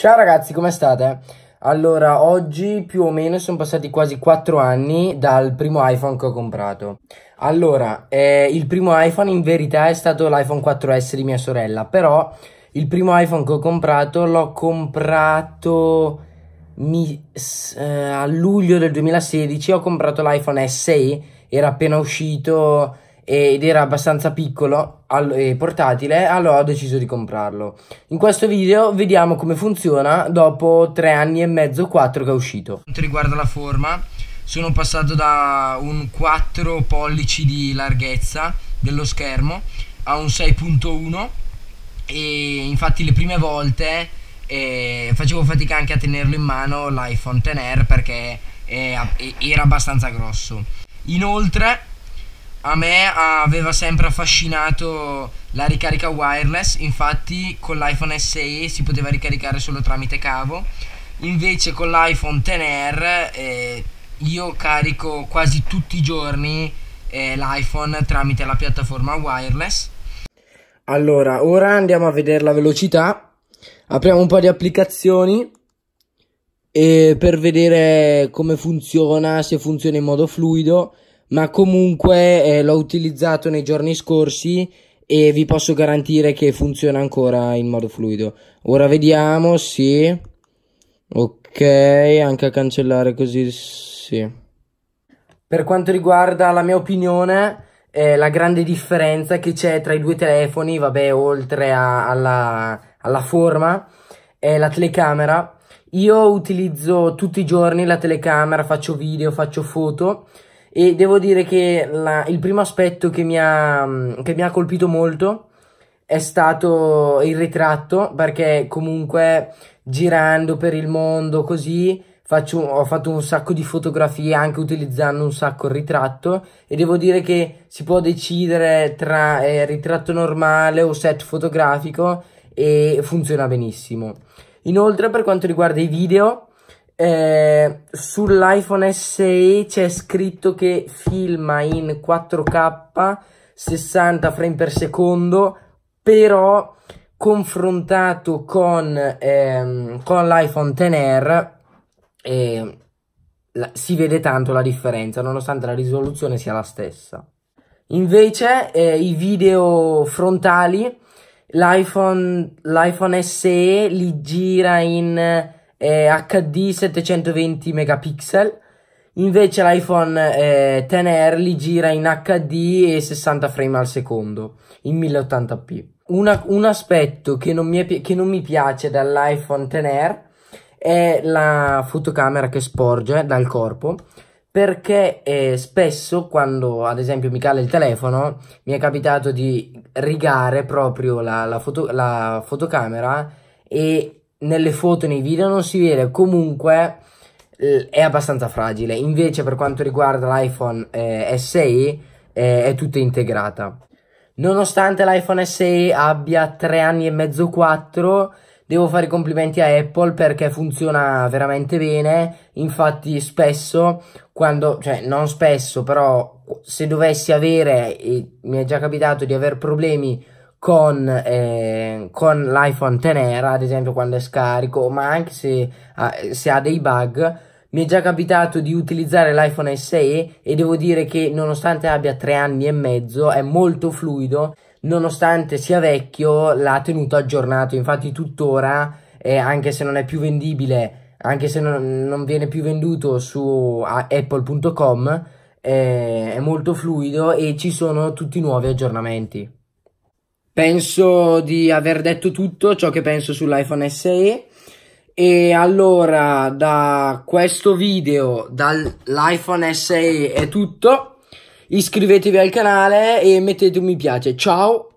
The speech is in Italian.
Ciao ragazzi, come state? Allora, oggi più o meno sono passati quasi 4 anni dal primo iPhone che ho comprato. Allora, eh, il primo iPhone in verità è stato l'iPhone 4S di mia sorella, però il primo iPhone che ho comprato l'ho comprato mi, eh, a luglio del 2016, ho comprato l'iPhone SE, era appena uscito ed era abbastanza piccolo e portatile, allora ho deciso di comprarlo. In questo video vediamo come funziona dopo tre anni e mezzo, quattro che è uscito. Per quanto riguarda la forma, sono passato da un 4 pollici di larghezza dello schermo a un 6.1 e infatti le prime volte eh, facevo fatica anche a tenerlo in mano l'iPhone XR perché eh, era abbastanza grosso. Inoltre a me aveva sempre affascinato la ricarica wireless, infatti con l'iPhone SE si poteva ricaricare solo tramite cavo, invece con l'iPhone XR eh, io carico quasi tutti i giorni eh, l'iPhone tramite la piattaforma wireless. Allora, ora andiamo a vedere la velocità, apriamo un po' di applicazioni e per vedere come funziona, se funziona in modo fluido ma comunque eh, l'ho utilizzato nei giorni scorsi e vi posso garantire che funziona ancora in modo fluido. Ora vediamo, sì. Ok, anche a cancellare così, sì. Per quanto riguarda la mia opinione, eh, la grande differenza che c'è tra i due telefoni, vabbè, oltre a, alla, alla forma, è la telecamera. Io utilizzo tutti i giorni la telecamera, faccio video, faccio foto e devo dire che la, il primo aspetto che mi, ha, mm, che mi ha colpito molto è stato il ritratto perché comunque girando per il mondo così faccio, ho fatto un sacco di fotografie anche utilizzando un sacco il ritratto e devo dire che si può decidere tra eh, ritratto normale o set fotografico e funziona benissimo. Inoltre per quanto riguarda i video eh, sull'iPhone SE c'è scritto che filma in 4K 60 frame per secondo, però confrontato con, ehm, con l'iPhone XR eh, la, si vede tanto la differenza, nonostante la risoluzione sia la stessa. Invece eh, i video frontali, l'iPhone, SE li gira in è HD 720 megapixel. Invece l'iPhone eh, XR gira in HD e 60 frame al secondo in 1080p. Una, un aspetto che non, è, che non, mi piace dall'iPhone XR è la fotocamera che sporge dal corpo perché eh, spesso quando ad esempio mi cala il telefono mi è capitato di rigare proprio la, la, foto, la fotocamera e nelle foto, nei video non si vede, comunque è abbastanza fragile. Invece per quanto riguarda l'iPhone eh, SE eh, è tutta integrata. Nonostante l'iPhone SE abbia 3 anni e mezzo 4, devo fare i complimenti a Apple perché funziona veramente bene. Infatti, spesso, quando, cioè non spesso, però se dovessi avere, e mi è già capitato di avere problemi con, eh, con l'iPhone XR, ad esempio quando è scarico, ma anche se, se ha dei bug, mi è già capitato di utilizzare l'iPhone SE e devo dire che nonostante abbia tre anni e mezzo è molto fluido, nonostante sia vecchio l'ha tenuto aggiornato, infatti tuttora, eh, anche se non è più vendibile, anche se non, non viene più venduto su apple.com, eh, è molto fluido e ci sono tutti i nuovi aggiornamenti. Penso di aver detto tutto ciò che penso sull'iPhone SE. E allora da questo video, dall'iPhone SE è tutto. Iscrivetevi al canale e mettete un mi piace. Ciao!